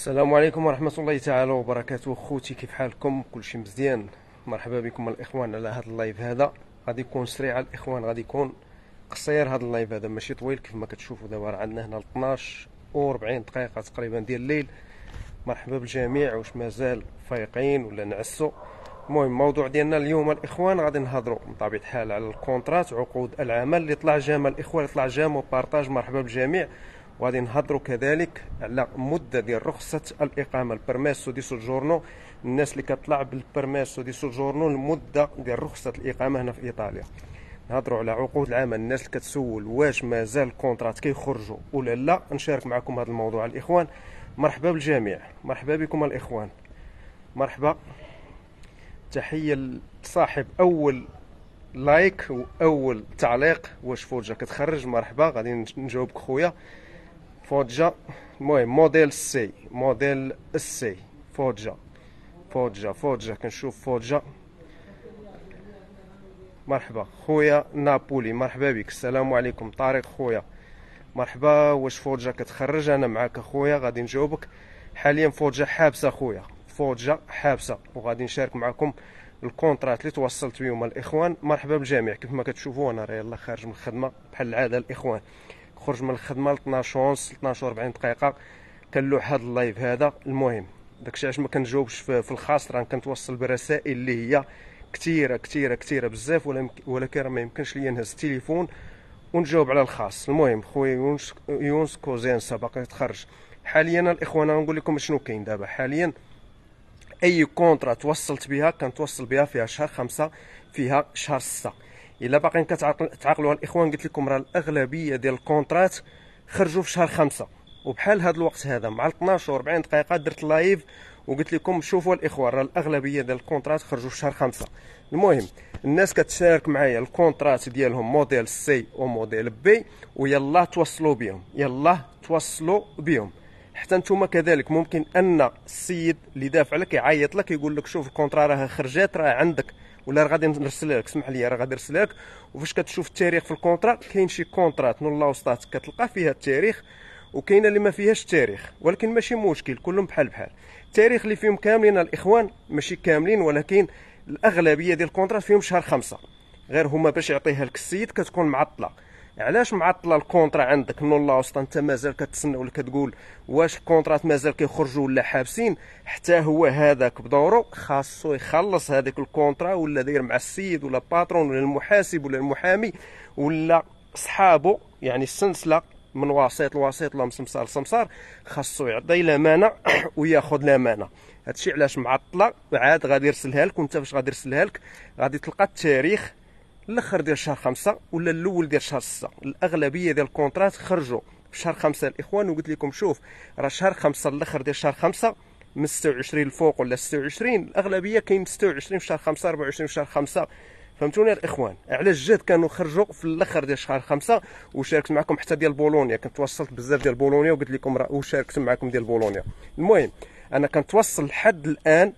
السلام عليكم ورحمة الله تعالى وبركاته خوتي كيف حالكم كل شيء مزيان مرحبا بكم الاخوان على هذا اللايف هذا غادي يكون سريع الاخوان غادي يكون قصير هذا اللايف هذا ماشي طويل كيف ما كتشوفوا دابا راه عندنا هنا 12 و 40 دقيقة تقريبا ديال الليل مرحبا بالجميع واش مازال فايقين ولا نعسوا المهم الموضوع ديالنا اليوم الاخوان غادي نهضروا بطبيعه الحال على الكونترات عقود العمل اللي طلع جامع الاخوان اللي طلع جامع وبارطاج مرحبا بالجميع وغادي نهضروا كذلك على مده ديال رخصه الاقامه البرميسو دي سوجورنو الناس اللي كطلع بالبرميسو دي سوجورنو المده ديال رخصه الاقامه هنا في ايطاليا نهضروا على عقود العمل الناس اللي كتسول واش مازال الكونترات كيخرجوا ولا لا نشارك معكم هذا الموضوع الاخوان مرحبا بالجميع مرحبا بكم الاخوان مرحبا تحيه لصاحب اول لايك واول تعليق واش فوجا كتخرج مرحبا غادي نجاوبك خويا فوجا المهم موديل سي موديل السي فوجا فوجا فوجا كنشوف فوجا مرحبا خويا نابولي مرحبا بك السلام عليكم طارق خويا مرحبا واش فوجا كتخرج انا معاك اخويا غادي نجاوبك حاليا فوجا حابسه خويا فوجا حابسه وغادي نشارك معكم الكونترات اللي توصلت بهم الاخوان مرحبا بالجميع كيف ما كتشوفوا انا راه يلاه خارج من الخدمه بحال العاده الاخوان خرج من الخدمه ل 12 ونص 12 40 دقيقه كنلوح هذا اللايف هذا المهم داكشي علاش ما كنجاوبش في الخاص راه كنتوصل برسائل اللي هي كثيره كثيره كثيره بزاف ولا ولكن ما يمكنش ليا نهز التليفون ونجاوب على الخاص المهم خويا يونس يونس كوزين سبق يتخرج حاليا الاخوان نقول لكم شنو كاين دابا حاليا اي كونترا توصلت بها كنتوصل بها فيها شهر خمسة فيها شهر ستة الا باقيين كتعقلوا الاخوان قلت لكم راه الاغلبيه ديال الكونترات خرجوا في شهر خمسة وبحال هذا الوقت هذا مع 12 و 40 دقيقه درت لايف وقلت لكم شوفوا الاخوان راه الاغلبيه ديال الكونترات خرجوا في شهر خمسة المهم الناس كتشارك معايا الكونترات ديالهم موديل سي وموديل بي ويلا توصلوا بهم يلا توصلوا بهم حتى نتوما كذلك ممكن ان السيد اللي دافع لك يعيط لك يقول لك شوف الكونترا راه خرجات راه عندك ولا راه غادي لك اسمح لي راه غادي لك وفاش كتشوف التاريخ في الكونترا كاين شي كونترا تنو لا وسطات كتلقى فيها التاريخ وكاينه اللي ما فيهاش التاريخ ولكن ماشي مشكل كلهم بحال بحال التاريخ اللي فيهم كاملين الاخوان ماشي كاملين ولكن الاغلبيه ديال الكونترات فيهم شهر خمسة غير هما باش يعطيها لك السيد كتكون معطله علاش معطله الكونترا عندك نو الله وسط انت مازال كتسنى ولا كتقول واش الكونترات مازال كيخرجوا ولا حابسين حتى هو هذاك بدورو خاصو يخلص هذيك الكونترا ولا داير مع السيد ولا الباترون ولا المحاسب ولا المحامي ولا صحابو يعني السلسله من وسيط لوسيط ولا مسمسار لسمسار خاصو يعطي الامانه وياخذ الامانه هادشي علاش معطله وعاد غادي يرسلها لك وانت فاش غادي يرسلها لك غادي تلقى التاريخ الاخر ديال شهر خمسة ولا الاول ديال شهر ستة الاغلبيه ديال الكونترات خرجوا في شهر خمسة الاخوان وقلت لكم شوف راه شهر خمسة الاخر ديال شهر خمسة من 26 الفوق ولا 26 الاغلبيه كاين 26 في شهر 5 24 في شهر 5 فهمتوني الاخوان على الجد كانوا خرجوا في الاخر ديال شهر 5 وشاركت معكم حتى ديال بولونيا كنت وصلت بزاف ديال بولونيا وقلت لكم راه وشاركت معكم ديال بولونيا المهم انا كنتوصل لحد الان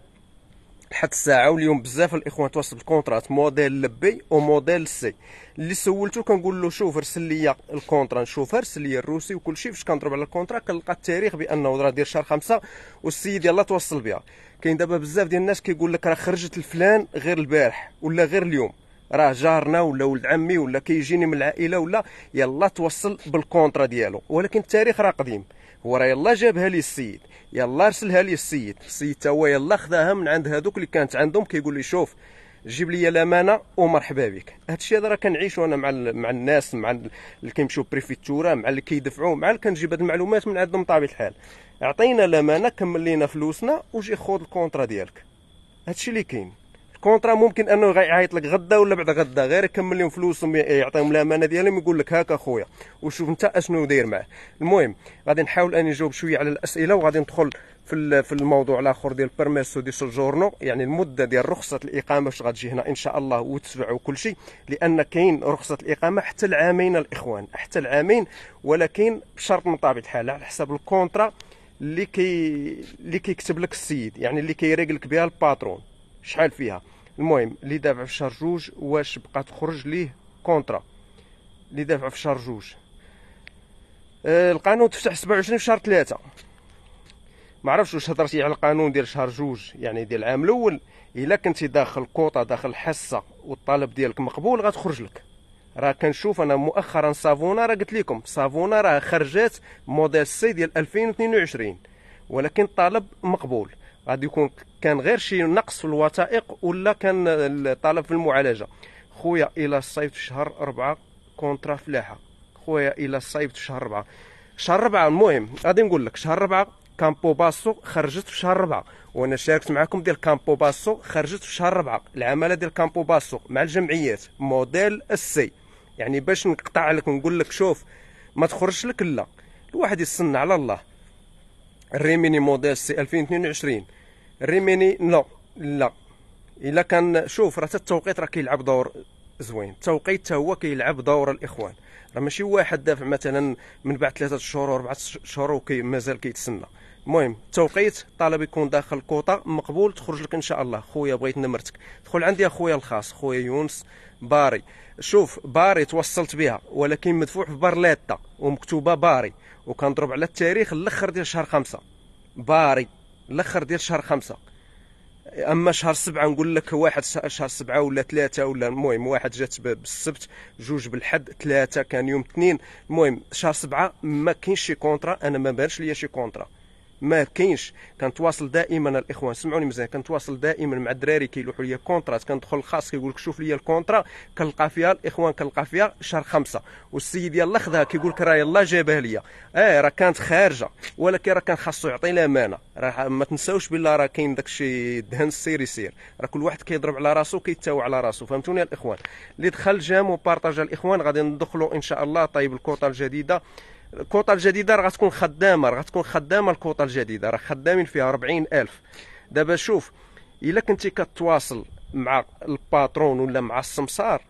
لحد الساعه واليوم بزاف الاخوان تواصل بالكونترات موديل بي وموديل سي اللي سولته كنقول له شوف ارسل لي الكونترا نشوف ارسل لي الروسي وكل شيء فاش كنضرب على الكونترا كنلقى التاريخ بانه راه دير شهر خمسة والسيد يلاه توصل بها كاين دابا بزاف ديال الناس كيقول لك راه خرجت الفلان غير البارح ولا غير اليوم راه جارنا ولا ولد عمي ولا كيجيني من العائله ولا يلا توصل بالكونترا ديالو ولكن التاريخ راه قديم وراه يلا جابها لي السيد يلا رسلها لي السيد السيد تا هو يلا خداها من عند هذوك اللي كانت عندهم كيقول لي شوف جيب لي الامانه ومرحبا بك هادشي هذا راه كنعيشو انا مع مع الناس مع اللي كيمشيو بريفيتورا مع اللي كيدفعوا مع اللي كنجيب هاد المعلومات من عندهم بطبيعه الحال عطينا الامانه كمل لينا فلوسنا وجي خذ الكونطرا ديالك هادشي اللي كاين كونطرا ممكن انه يعيط لك غدا ولا بعد غدا غير يكمل لهم فلوسهم يعطيهم الامانه ديالهم يقول لك هاك اخويا وشوف انت اشنو داير معاه المهم غادي نحاول اني نجاوب شويه على الاسئله وغادي ندخل في في الموضوع الاخر ديال بيرميسو دي سوجورنو يعني المده ديال رخصه الاقامه واش غتجي هنا ان شاء الله وتسبع وكل شيء لان كاين رخصه الاقامه حتى العامين الاخوان حتى العامين ولكن بشرط من طبيعه الحال على حسب الكونترا اللي كي اللي كيكتب لك السيد يعني اللي كيريقلك بها الباترون شحال فيها المهم اللي دافع في شهر جوج واش بقى تخرج ليه كونترا اللي دافع في شهر جوج آه، القانون تفتح 27 في شهر ثلاثة ما واش هضرتي على القانون ديال شهر جوج يعني ديال العام الاول الا كنتي داخل كوطا داخل الحصه والطلب ديالك مقبول غتخرج لك راه كنشوف انا مؤخرا سافونا راه قلت لكم سافونا راه خرجات موديل سي ديال 2022 ولكن الطلب مقبول غادي يكون كان غير شي نقص في الوثائق ولا كان الطلب في المعالجه خويا الى الصيف شهر أربعة كونترا فلاحه خويا الى الصيف شهر أربعة شهر أربعة المهم غادي نقول لك شهر أربعة كامبو باسو خرجت في شهر أربعة وانا شاركت معكم ديال كامبو باسو خرجت في شهر أربعة العماله ديال كامبو باسو مع الجمعيات موديل السي يعني باش نقطع لك ونقول لك شوف ما تخرجش لك لا الواحد يستنى على الله ريميني موديل سي 2022 ريميني لا لا الا كان شوف راه التوقيت راه كيلعب دور زوين التوقيت حتى هو كيلعب دور الاخوان راه ماشي واحد دافع مثلا من بعد ثلاثه شهور اربعه شهور وكي مازال كيتسنى المهم التوقيت طالب يكون داخل كوطا مقبول تخرج لك ان شاء الله خويا بغيت نمرتك دخل عندي اخويا الخاص خويا يونس باري شوف باري توصلت بها ولكن مدفوع في بارليتا ومكتوبه باري وكنضرب على التاريخ الاخر ديال شهر خمسة باري الاخر ديال شهر خمسة اما شهر سبعة نقول لك واحد شهر سبعة ولا ثلاثة ولا المهم واحد جات بالسبت جوج بالحد ثلاثة كان يوم اثنين المهم شهر سبعة ما كاينش شي كونترا انا ما بانش ليا شي كونترا ما كاينش كنتواصل دائما الاخوان سمعوني مزيان كنتواصل دائما مع الدراري كيلوحوا لي كونترات كندخل الخاص كيقول لك شوف لي الكونترا كنلقى فيها الاخوان كنلقى فيها شهر خمسة والسيد يلاه خذها كيقول لك راه يلاه جابها ليا اه راه كانت خارجه ولكن راه كان خاصو يعطي الامانه راه ما تنساوش بالله راه كاين داك الشيء دهن السير يسير راه كل واحد كيضرب على راسو كيتاو على راسو فهمتوني الاخوان اللي دخل جام وبارطاج الاخوان غادي ندخلوا ان شاء الله طيب الكوطه الجديده الكوطه الجديده راه غتكون خدامه راه غتكون خدامه الكوطه الجديده راه خدامين فيها 40000 دابا شوف الا كنتي كتواصل مع الباترون ولا مع السمسار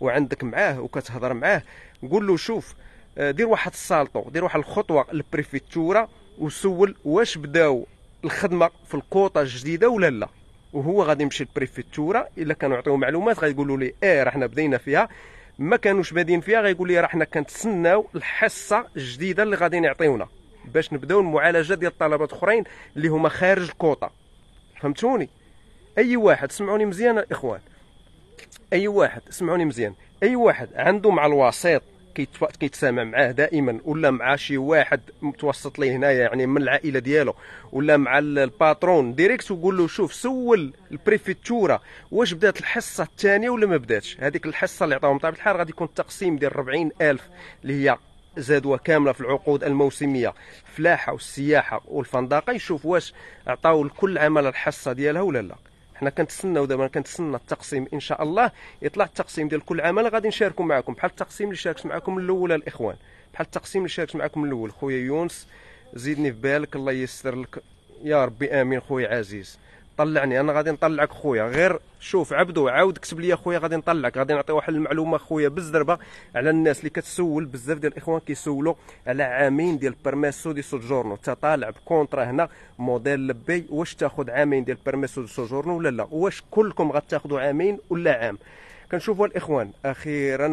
وعندك معاه وكتهضر معاه قول له شوف آه، دير واحد السالطو دير واحد الخطوه للبريفيتورا وسول واش بداو الخدمه في الكوطه الجديده ولا لا وهو غادي يمشي للبريفيتورا الا كانوا يعطيوه معلومات غادي يقولوا لي إيه راه حنا بدينا فيها ما كانوش بادين فيها غيقول لي راه حنا كنتسناو الحصه الجديده اللي غادي يعطيونا باش نبداو المعالجه ديال الطلبات اخرين اللي هما خارج الكوطه فهمتوني اي واحد سمعوني مزيان الاخوان اي واحد سمعوني مزيان اي واحد عنده مع الوسيط كيتسامع معاه دائما ولا مع شي واحد متوسط ليه هنايا يعني من العائله ديالو ولا مع الباترون ديريكت وقول له شوف سول البريفيتورا واش بدات الحصه الثانيه ولا ما بداتش هذيك الحصه اللي عطاهم بطبيعه الحال غادي يكون التقسيم ديال 40000 اللي هي زادوها كامله في العقود الموسميه فلاحه والسياحه والفندقه يشوف واش عطاو لكل عمل الحصه ديالها ولا لا حنا كنتسناو دابا كنتسنى التقسيم ان شاء الله يطلع التقسيم ديال كل عمل غادي نشاركو معكم بحال التقسيم اللي شاركت معكم الاول الاخوان بحال التقسيم اللي شاركت معكم الاول خويا يونس زيدني في بالك الله ييسر لك يا ربي امين خويا عزيز طلعني انا غادي نطلعك خويا غير شوف عبدو عاود كتب لي خويا غادي نطلعك غادي نعطي واحد المعلومه خويا بالزربه على الناس اللي كتسول بزاف ديال الاخوان كيسولوا على عامين ديال بيرميسو دي سوجورنو انت طالع بكونترا هنا موديل لبي واش تاخذ عامين ديال بيرميسو دي سوجورنو ولا لا واش كلكم غتاخذوا عامين ولا عام كنشوفوا الاخوان اخيرا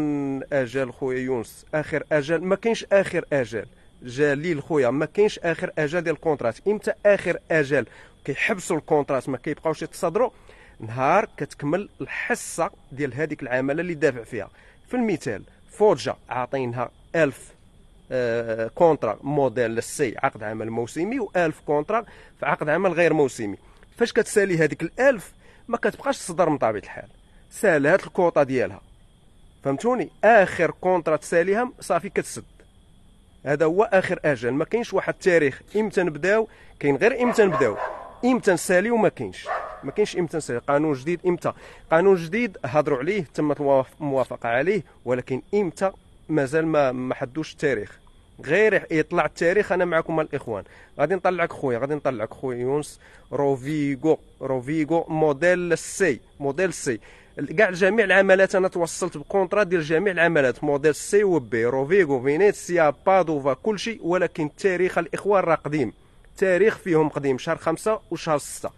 اجل خويا يونس اخر اجل ما كاينش اخر اجل جليل خويا ما كاينش اخر اجل ديال الكونترات امتى اخر اجل كيحبسوا الكونترات ما كيبقاوش يتصدروا نهار كتكمل الحصه ديال هذيك العماله اللي دافع فيها في المثال فورجا عاطينها 1000 آه، كونترا موديل سي عقد عمل موسمي و1000 كونترا في عقد عمل غير موسمي فاش كتسالي هذيك ال1000 ما كتبقاش تصدر من طبيعه الحال سالات الكوطه ديالها فهمتوني اخر كونترا تساليها صافي كتسد هذا هو اخر اجل ما كاينش واحد التاريخ امتى نبداو كاين غير امتى نبداو امتى نسالي وما كاينش ما كاينش امتى نسالي قانون جديد امتى قانون جديد هضروا عليه تمت الموافقه عليه ولكن امتى مازال ما ما حدوش التاريخ غير يطلع التاريخ انا معكم الاخوان غادي نطلعك خويا غادي نطلعك خويا يونس روفيغو روفيغو موديل سي موديل سي كاع جميع العملات انا توصلت بكونترا ديال جميع العملات موديل سي وبي روفيغو فينيسيا بادوفا كلشي ولكن التاريخ الاخوان راه قديم التاريخ فيهم قديم شهر خمسة وشهر ستة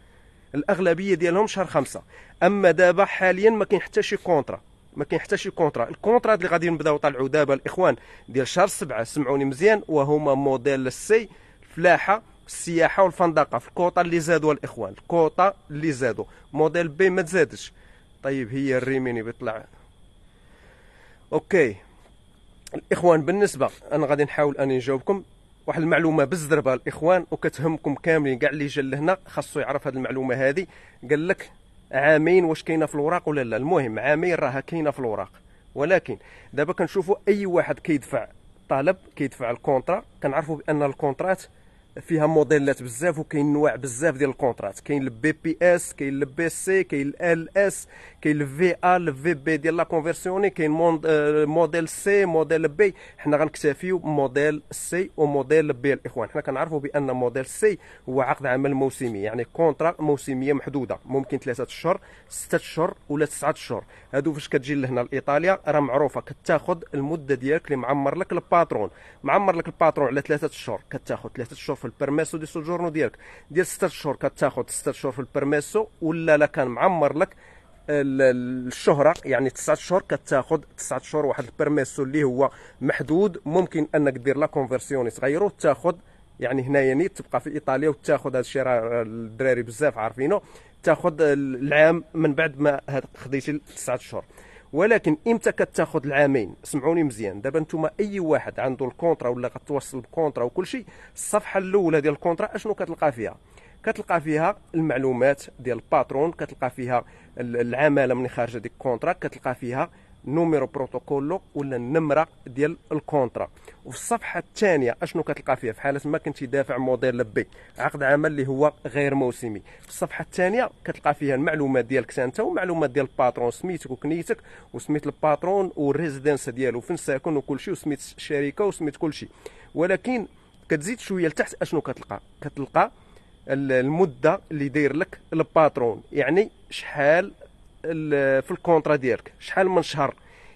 الاغلبيه ديالهم شهر خمسة اما دابا حاليا ما كاين حتى شي كونترا ما كاين حتى شي كونترا الكونترا اللي غادي نبداو طالعوا دابا الاخوان ديال شهر سبعة سمعوني مزيان وهما موديل السي الفلاحه السياحه والفندقه في الكوطه اللي زادوا الاخوان الكوطه اللي زادوا موديل بي ما تزادش طيب هي الريميني بيطلع اوكي الاخوان بالنسبه انا غادي نحاول اني نجاوبكم واحد المعلومه بالزربه الاخوان وكتهمكم كاملين كاع اللي جا لهنا خاصو يعرف هذه المعلومه هذه قال لك عامين واش كاينه في الوراق ولا لا المهم عامين راها كاينه في الوراق ولكن دابا كنشوفوا اي واحد كيدفع طلب كيدفع الكونترا كنعرفوا بان الكونترات فيها موديلات بزاف وكاين نوع بزاف ديال الكونترات كاين البي بي اس كاين البي سي كاين ال اس كاين الفي ا الفي بي ديال لا كونفيرسيوني كاين موديل سي موديل بي حنا غنكتفيو بموديل سي وموديل بي الاخوان حنا كنعرفوا بان موديل سي هو عقد عمل موسمي يعني كونترا موسميه محدوده ممكن ثلاثه اشهر سته اشهر ولا تسعه اشهر هادو فاش كتجي لهنا لايطاليا راه معروفه كتاخذ المده ديالك اللي معمر لك الباترون معمر لك الباترون على ثلاثه اشهر كتاخذ ثلاثه اشهر في البيرميسو دي سوجورنو ديالك ديال سته اشهر كتاخذ سته اشهر في البيرميسو ولا لا كان معمر لك الشهره يعني تسعة شهور كتاخذ تسعة شهور واحد البيرميسو اللي هو محدود ممكن انك دير لا كونفيرسيون تغيرو تاخذ يعني هنايا نيت تبقى في ايطاليا وتاخذ هذا الشيء راه الدراري بزاف عارفينه تاخذ العام من بعد ما خديتي تسعة شهور ولكن امتى كتاخذ العامين سمعوني مزيان دابا نتوما اي واحد عنده الكونترا ولا غتوصل بكونترا وكل شيء الصفحه الاولى ديال الكونترا اشنو كتلقى فيها كتلقى فيها المعلومات ديال الباترون كتلقى فيها العماله من خارجه ديك الكونترا كتلقى فيها نوميرو بروتوكولو ولا النمره ديال الكونترا وفي الصفحه الثانيه اشنو كتلقى فيها في حاله ما كنتي دافع موديل لبي عقد عمل اللي هو غير موسمي في الصفحه الثانيه كتلقى فيها المعلومات ديالك انت ومعلومات ديال الباترون سميتك وكنيتك وسميت الباترون والريزيدنس ديالو فين ساكن وكل شيء وسميت الشركه وسميت كل شيء ولكن كتزيد شويه لتحت اشنو كتلقى كتلقى المده اللي داير لك الباترون يعني شحال في الكونترا ديالك شحال من شهر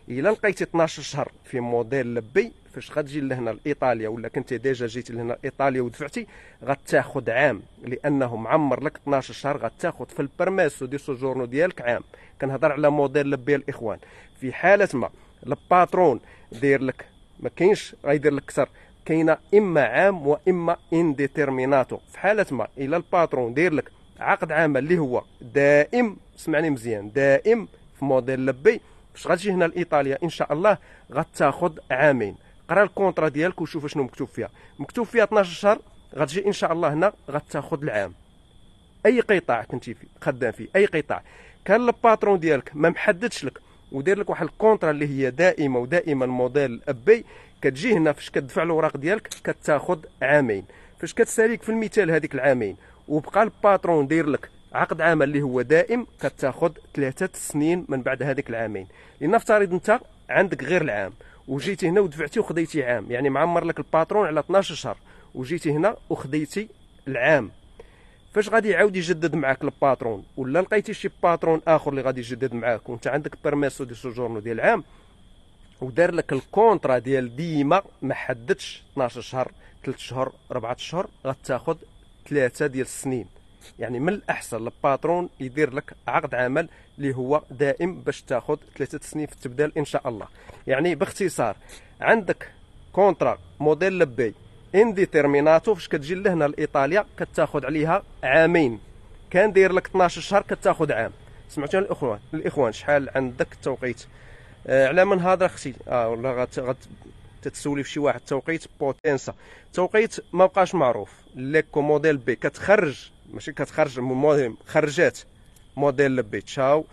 الا لقيتي 12 شهر في موديل لبي فاش غتجي لهنا لايطاليا ولا كنت ديجا جيتي لهنا لايطاليا ودفعتي غتاخد عام لانه معمر لك 12 شهر غتاخد في البرميس دي سوجورنو ديالك عام كنهضر على موديل لبي الاخوان في حاله ما الباترون داير لك ما كاينش غيدير لك اكثر كاينه اما عام واما انديتيرميناتو في حاله ما الى الباترون داير لك عقد عمل اللي هو دائم سمعني مزيان دائم في موديل لبي فاش غتجي هنا لايطاليا ان شاء الله غتاخذ عامين قرا الكونترا ديالك وشوف شنو مكتوب فيها مكتوب فيها 12 شهر غتجي ان شاء الله هنا غتاخذ العام اي قطاع كنتي فيه خدام فيه اي قطاع كان الباترون ديالك ما محددش لك ودير لك واحد الكونترا اللي هي دائمه ودائما موديل ابي كتجي هنا فاش كتدفع الاوراق ديالك كتاخذ عامين فاش كتساليك في المثال هذيك العامين وبقى الباترون داير لك عقد عمل اللي هو دائم كتاخذ ثلاثة سنين من بعد هذيك العامين لنفترض انت عندك غير العام وجيتي هنا ودفعتي وخديتي عام يعني معمر لك الباترون على 12 شهر وجيتي هنا وخديتي العام فاش غادي يعاود يجدد معاك الباترون ولا لقيتي شي باترون اخر اللي غادي يجدد معاك وانت عندك بيرميسو دي سوجورنو ديال العام ودار لك الكونترا ديال ديما ما حددش 12 شهر 3 شهر 4 شهر غتاخذ 3 ديال السنين يعني من الاحسن الباترون يدير لك عقد عمل اللي هو دائم باش تاخذ 3 سنين في التبدال ان شاء الله يعني باختصار عندك كونترا موديل لبي انديتيرميناتو فاش كتجي لهنا لايطاليا كتاخذ عليها عامين كان داير لك 12 شهر كتاخذ عام سمعتوا الاخوان الاخوان شحال عندك التوقيت آه، على من هضر اختي اه والله غت غت تتسولي فشي واحد توقيت بوتنسا توقيت ما بقاش معروف ليكو موديل بي كتخرج ماشي كتخرج المهم خرجات موديل بي تشاو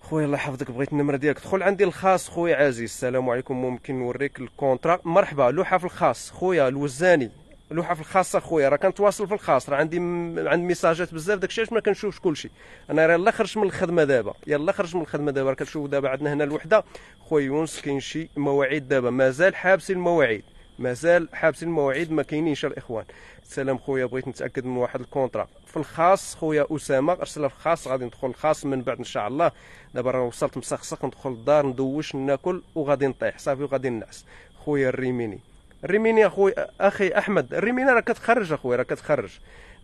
خويا الله يحفظك بغيت النمره ديالك دخل عندي الخاص خويا عزيز السلام عليكم ممكن نوريك الكونترا مرحبا لوحه في الخاص خويا الوزاني لوحه في الخاصه خويا راه كنتواصل في الخاص راه عندي م... ميساجات بزاف داكشي علاش ما كنشوفش كلشي انا راه يلاه خرجت من الخدمه دابا يلاه خرجت من الخدمه دابا راه كنشوف دابا عندنا هنا الوحده خويا يونس كاين شي مواعيد دابا مازال حابسين المواعيد مازال حابسين المواعيد ما كاينينش الاخوان سلام خويا بغيت نتاكد من واحد الكونطرا في الخاص خويا اسامه ارسلها في الخاص غادي ندخل الخاص من بعد ان شاء الله دابا راه وصلت مسخسخ ندخل الدار ندوش ناكل وغادي نطيح صافي وغادي ننعس خويا الريميني ريميني اخوي اخي احمد ريميني راه كتخرج اخوي راه كتخرج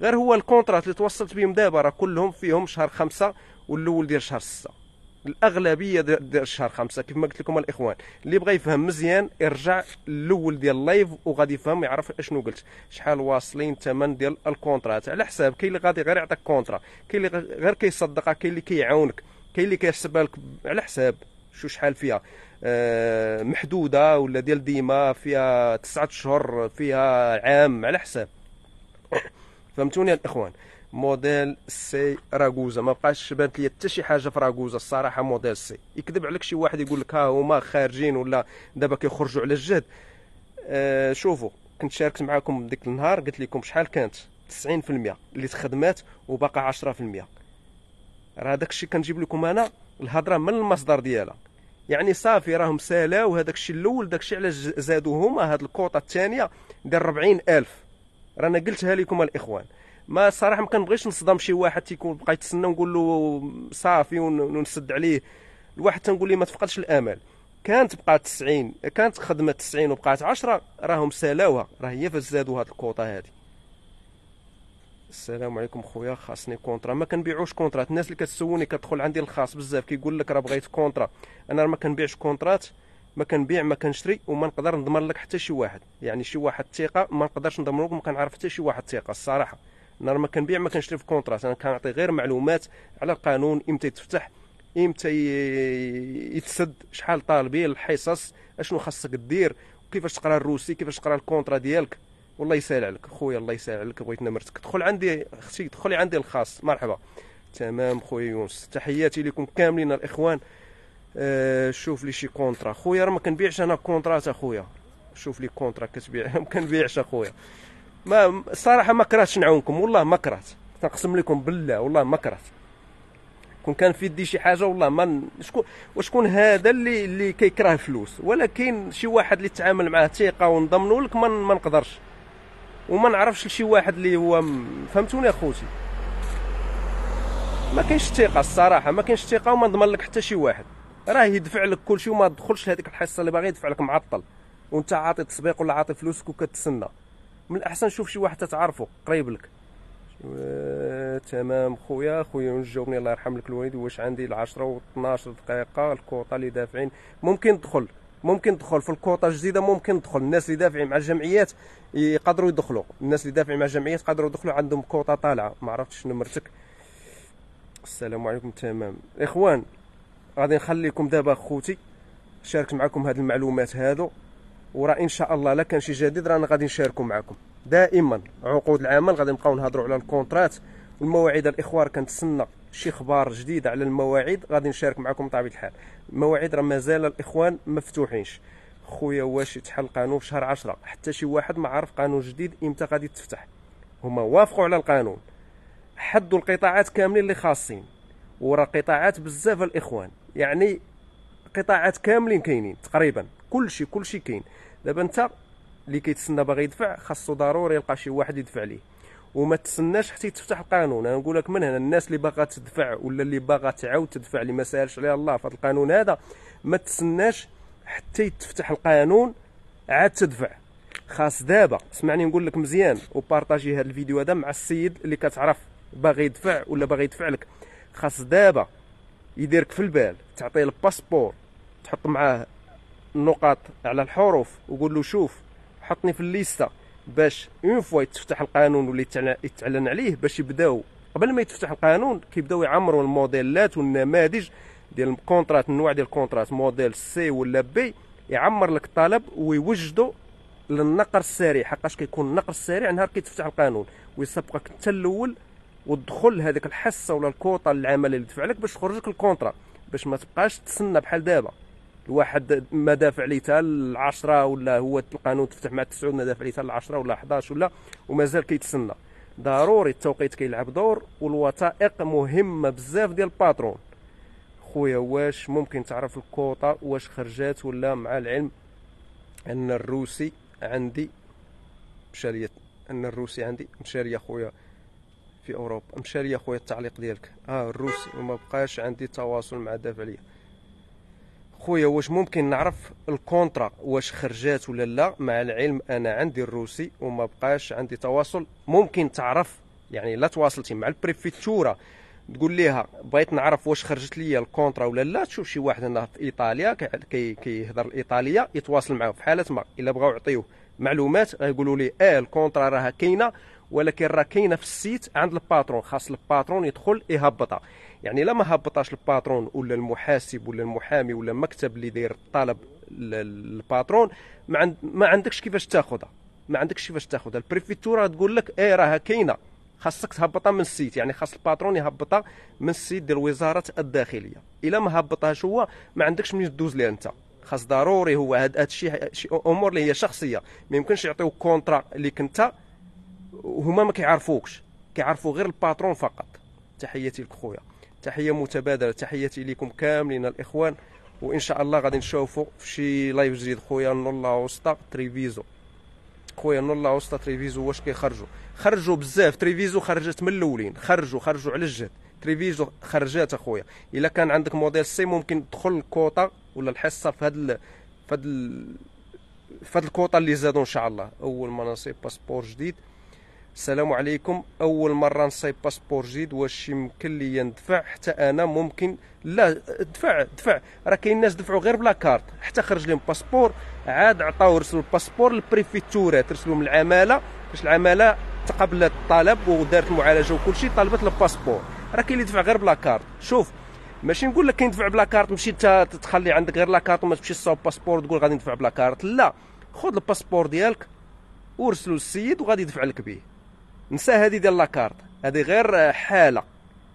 غير هو الكونترات اللي توصلت بهم دابا راه كلهم فيهم شهر خمسة والاول ديال شهر ستة الاغلبيه ديال شهر خمسة ما قلت لكم الاخوان اللي بغى يفهم مزيان يرجع الاول ديال اللايف وغادي يفهم يعرف اشنو قلت شحال واصلين الثمن ديال الكونترات على حساب كاين اللي غادي غير يعطيك كونترا كاين اللي غير كيصدقها كاين اللي كيعاونك كاين اللي كيحسبها لك على حساب شو شحال فيها آه، محدوده ولا ديال ديما فيها تسعة اشهر فيها عام على حساب فهمتوني الاخوان موديل سي راغوزا ما بقاش بانت لي حتى شي حاجه في راغوزا الصراحه موديل سي يكذب عليك شي واحد يقول لك ها هما خارجين ولا دابا كيخرجوا على الجهد آه، شوفوا كنت شاركت معكم ديك النهار قلت لكم شحال كانت 90% اللي تخدمات وباقى 10% راه داك الشيء كنجيب لكم انا الهضره من المصدر ديالها يعني صافي راهم سالاو هذاك الشيء الاول داك الشيء علاش زادوا هما آه، هاد الكوطه الثانيه ديال 40000 رانا قلتها لكم الاخوان ما صراحه ما كنبغيش نصدم شي واحد تيكون بقى يتسنى ونقول له صافي ونسد عليه الواحد تنقول له ما تفقدش الامل كانت بقات 90 كانت خدمه 90 وبقات 10 راهم سالاوها راه هي فاش زادوا هاد الكوطه هذه السلام عليكم خويا خاصني كونترا ما كنبيعوش كونترات الناس اللي كتسولني كتدخل عندي الخاص بزاف كيقول لك راه بغيت كونترا انا راه ما كنبيعش كونترات ما كنبيع ما كنشري وما نقدر نضمن لك حتى شي واحد يعني شي واحد ثقه ما نقدرش نضمن لك ما كنعرف حتى شي واحد ثقه الصراحه انا ما كنبيع ما كنشري في كونترات انا كنعطي غير معلومات على القانون امتى يتفتح امتى يتسد شحال طالبين الحصص اشنو خاصك دير كيفاش تقرا الروسي كيفاش تقرا الكونترا ديالك والله يسهل عليك خويا الله يسهل عليك بغيت نمرتك دخل عندي اختي دخلي عندي الخاص مرحبا تمام خويا يونس تحياتي لكم كاملين الاخوان آه شوف لي شي كونترا خويا راه ما كنبيعش انا كونترات اخويا شوف لي كونترا كتبيع ما كنبيعش اخويا ما الصراحه ما كرهتش نعاونكم والله ما كرهت نقسم لكم بالله والله ما كرهت كون كان في يدي شي حاجه والله ما شكون وشكون هذا اللي اللي كيكره الفلوس ولكن شي واحد اللي تعامل معاه ثقه ونضمنوا لك ما نقدرش وما نعرفش لشي واحد اللي هو فهمتوني اخوتي ما كاينش الثقه الصراحه ما كاينش الثقه وما نضمن لك حتى شي واحد راه يدفع لك كلشي وما تدخلش لهذيك الحصه اللي باغي يدفع لك معطل وانت عاطي تصبيق ولا عاطي فلوسك وكتسنى من الاحسن شوف شي واحد تتعرفو قريب لك آه، تمام خويا خويا جاوبني الله يرحم لك الوالد واش عندي العشرة و12 دقيقه الكوطه اللي دافعين ممكن تدخل ممكن تدخل في الكوطه الجديده ممكن تدخل الناس اللي دافعين مع الجمعيات يقدروا يدخلوا الناس اللي دافعين مع الجمعيات يقدروا يدخلوا عندهم كوطه طالعه ما عرفتش نمرتك السلام عليكم تمام اخوان غادي نخليكم دابا خوتي شاركت معكم هذه المعلومات هادو وراه ان شاء الله لا كان شي جديد رانا غادي نشاركوا معكم دائما عقود العمل غادي نبقاو نهضروا على الكونترات والمواعيد الاخوان كنتسنى شي اخبار جديده على المواعيد غادي نشارك معكم بطبيعه الحال المواعيد راه مازال الاخوان مفتوحينش خويا واش يتحل القانون في شهر 10 حتى شي واحد ما عارف قانون جديد امتى غادي تفتح هما وافقوا على القانون حدوا القطاعات كاملين اللي خاصين وراه قطاعات بزاف الاخوان يعني قطاعات كاملين كاينين تقريبا كلشي كلشي كاين دابا انت اللي كيتسنى باغي يدفع خاصو ضروري يلقى شي واحد يدفع ليه وما تسناش حتى يتفتح القانون انا نقول لك من هنا الناس اللي باغا تدفع ولا اللي باغا تعاود تدفع اللي ما سالش عليها الله في القانون هذا ما تسناش حتى يتفتح القانون عاد تدفع خاص دابا اسمعني نقول لك مزيان وبارطاجي هذا الفيديو هذا مع السيد اللي كتعرف باغي يدفع ولا باغي يدفع لك خاص دابا يديرك في البال تعطيه الباسبور تحط معاه النقاط على الحروف وقول له شوف حطني في الليسته باش اون فوا يتفتح القانون واللي يتعلن عليه باش يبداو قبل ما يتفتح القانون كيبداو يعمروا الموديلات والنماذج ديال الكونترات النوع ديال الكونترات موديل سي ولا بي يعمر لك الطلب ويوجدوا للنقر السريع حقاش كيكون النقر السريع نهار كيتفتح القانون ويسبقك انت الاول وتدخل لهذيك الحصه ولا الكوطه العمل اللي دفع لك باش تخرج لك الكونترا باش ما تبقاش تسنى بحال دابا الواحد مدافع ليتال 10 ولا هو القانون تفتح مع 9 مدافع ليتال 10 ولا 11 ولا ومازال كيتسنى ضروري التوقيت كيلعب دور والوثائق مهمه بزاف ديال الباترون خويا واش ممكن تعرف الكوطه واش خرجات ولا مع العلم ان الروسي عندي مشارية ان الروسي عندي مشارية خويا في اوروبا مشارية خويا التعليق ديالك اه الروسي وما بقاش عندي تواصل مع دافع ليا خويا واش ممكن نعرف الكونترا واش خرجات ولا لا مع العلم انا عندي الروسي وما بقاش عندي تواصل ممكن تعرف يعني لا تواصلتي مع البريفيتورا تقول ليها بغيت نعرف واش خرجت لي الكونترا ولا لا تشوف شي واحد هنا في ايطاليا كيهضر الايطاليه يتواصل معه في حاله ما الا بغاو يعطيوه معلومات يقولوا لي اه الكونترا راها كاينه ولكن راه كاينه في السيت عند الباترون خاص الباترون يدخل يهبطها يعني لا ما هبطاش الباترون ولا المحاسب ولا المحامي ولا المكتب اللي داير الطلب للباترون ما, عند ما عندكش كيفاش تاخذها ما عندكش كيفاش تاخذها البريفيتورا تقول لك ايه راها كاينه خاصك تهبطها من السيت يعني خاص الباترون يهبطها من السيت ديال وزاره الداخليه الا ما هبطهاش هو ما عندكش منين تدوز ليها انت خاص ضروري هو هاد هادشي امور اللي هي شخصيه ما يمكنش يعطيوك كونترا اللي كنت وهما ما كيعرفوكش كيعرفوا غير الباترون فقط تحياتي لك خويا تحيه متبادله تحياتي لكم كاملين الاخوان وان شاء الله غادي نشوفوا في شي لايف جديد خويا نور الله وسطى تريفيزو خويا نور الله وسطى تريفيزو واش كيخرجوا خرجوا بزاف تريفيزو خرجت من الاولين خرجوا خرجوا على الجهد تريفيزو خرجات اخويا الا كان عندك موديل سي ممكن تدخل الكوطه ولا الحصه في هاد ال... في هاد ال... في الكوطه اللي زادوا ان شاء الله اول مناصب باسبور جديد السلام عليكم اول مره نصايب باسبور جديد واش يمكن لي ندفع حتى انا ممكن لا دفع دفع راه كاين ناس دفعوا غير بلا كارت حتى خرج لهم باسبور عاد عطاو رسلوا الباسبور ترسلوا من العماله باش العماله تقبلت الطلب ودارت المعالجه وكل شيء طلبت الباسبور راه كاين اللي دفع غير بلا كارت شوف ماشي نقول لك دفع بلا كارت مشي تخلي عندك غير لا كارت وما تمشي تصاوب باسبور تقول غادي ندفع بلا كارت لا خذ الباسبور ديالك ورسلو للسيد وغادي يدفع لك به نسى هذه ديال لاكارت هذه غير حاله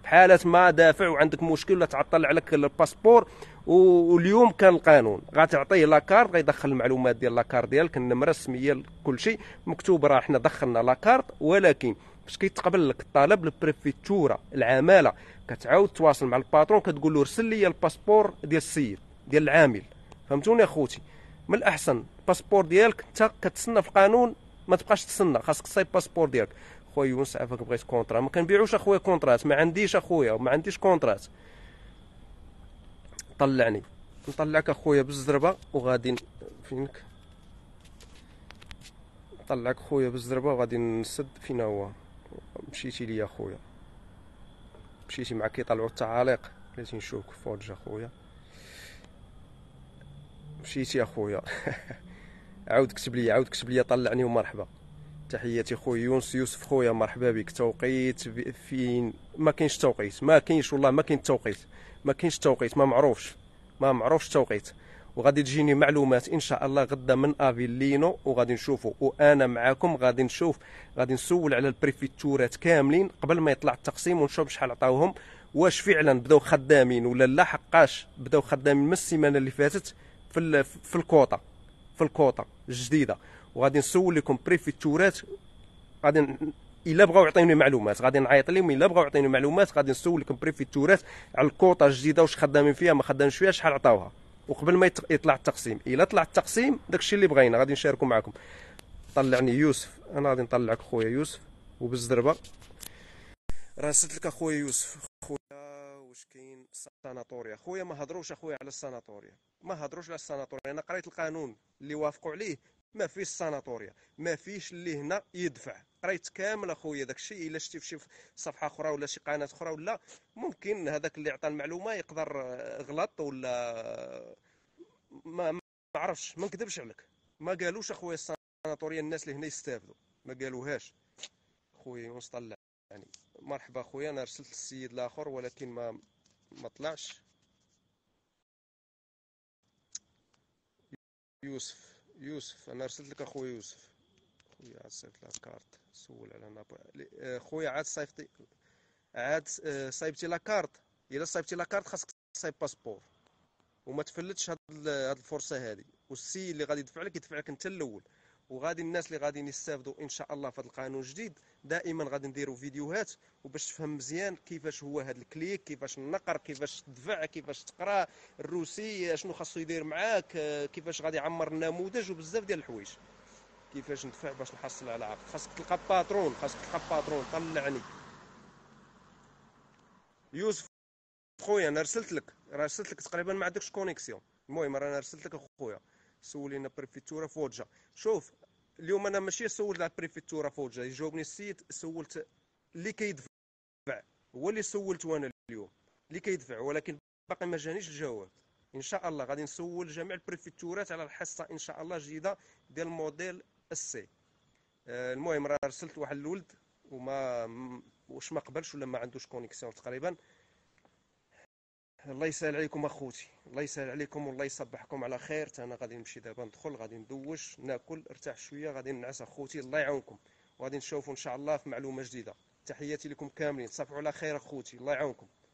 حاله ما دافع وعندك مشكل ولا تعطل عليك الباسبور واليوم كان القانون غتعطيه لاكارت غيدخل المعلومات ديال لاكارت ديالك النمره السميه كل شيء مكتوب راه حنا دخلنا لاكارت ولكن فاش كيتقبل لك الطلب البريفيتورا العماله كتعاود تواصل مع الباترون كتقول له ارسل لي الباسبور ديال السيد ديال العامل فهمتوني اخوتي من الاحسن الباسبور ديالك انت كتسنى في القانون ما تبقاش تسنى خاصك تصايب الباسبور ديالك خويا يونس عافاك بغيت كونطرا ما كنبيعوش اخويا كونترات ما عنديش اخويا وما عنديش كونترات طلعني نطلعك اخويا بالزربه وغادي فينك نطلعك خويا بالزربه وغادي نسد فينا هو مشيتي ليا خويا مشيتي معاك كيطلعوا التعاليق بغيتي نشوفك في اخويا مشيتي اخويا عاود كتب لي عاود كتب لي طلعني ومرحبا تحياتي خويا يونس يوسف خويا مرحبا بك توقيت فين ما كاينش توقيت ما كاينش والله ما كاين توقيت ما كاينش توقيت ما معروفش ما معروفش توقيت وغادي تجيني معلومات ان شاء الله غدا من افيلينو وغادي نشوفوا وانا معاكم غادي نشوف غادي نسول على البريفيتورات كاملين قبل ما يطلع التقسيم ونشوف شحال عطاوهم واش فعلا بداو خدامين ولا لا حقاش بداو خدامين من السيمانه اللي فاتت في في الكوطه في الكوطه الجديده وغادي نسول لكم بريفيتورات غادي الا بغاو يعطيوني معلومات غادي نعيط لهم الا بغاو يعطيوني معلومات غادي نسول لكم بريفيتورات على الكوطه الجديده واش خدامين فيها ما خدامش فيها شحال عطاوها وقبل ما يطلع التقسيم الا طلع التقسيم داكشي اللي بغينا غادي نشاركوا معكم طلعني يوسف انا غادي نطلعك خويا يوسف وبالزربه راسلت لك اخويا يوسف خويا واش كاين السناتوريا خويا ما هضروش اخويا على السناتوريا ما هضروش على السناتوريا انا قريت القانون اللي وافقوا عليه ما فيش ساناتوريا ما فيش اللي هنا يدفع قريت كامل اخويا داك الشيء الا شتي في شي صفحه اخرى ولا شي قناه اخرى ولا ممكن هذاك اللي عطى المعلومه يقدر غلط ولا ما ما عرفش ما نكذبش عليك ما قالوش اخويا الساناتوريا الناس اللي هنا يستافدوا ما قالوهاش خويا يونس طلع يعني مرحبا خويا انا رسلت للسيد الاخر ولكن ما ما طلعش يوسف يوسف انا ارسلت لك اخويا يوسف خويا عاد صيفط لها كارت سول على نابا آه، خويا عاد صيفطي عاد آه، صايبتي لاكارت الا صايبتي لاكارت خاصك تصايب باسبور وما تفلتش هاد هاد الفرصه هادي والسي اللي غادي يدفع لك يدفع لك انت الاول وغادي الناس اللي غادي يستافدوا ان شاء الله في هذا القانون الجديد دائما غادي نديروا فيديوهات وباش تفهم مزيان كيفاش هو هذا الكليك كيفاش النقر كيفاش تدفع كيفاش تقرا الروسي شنو خاصو يدير معاك كيفاش غادي يعمر النموذج وبزاف ديال الحوايج كيفاش ندفع باش نحصل على عقد خاصك تلقى باترون خاصك تلقى باترون طلعني يوسف خويا انا رسلت لك راه رسلت لك تقريبا ما عندكش كونيكسيون المهم راه انا رسلت لك اخويا سولينا بريفيتورا فوجا شوف اليوم انا ماشي سولت على بريفيتورا فوجا يجاوبني السيد سولت اللي كيدفع هو اللي سولت انا اليوم اللي كيدفع ولكن باقي ما جانيش الجواب ان شاء الله غادي نسول جميع البريفيتورات على الحصه ان شاء الله جديده ديال موديل السي المهم راه رسلت واحد الولد وما واش ما قبلش ولا ما عندوش كونيكسيون تقريبا الله يسهل عليكم اخوتي الله يسهل عليكم والله يصبحكم على خير انا غادي نمشي دابا ندخل غادي ندوش ناكل ارتاح شويه غادي ننعس اخوتي الله يعاونكم وغادي نشوفوا ان شاء الله في معلومه جديده تحياتي لكم كاملين تصبحوا على خير اخوتي الله يعاونكم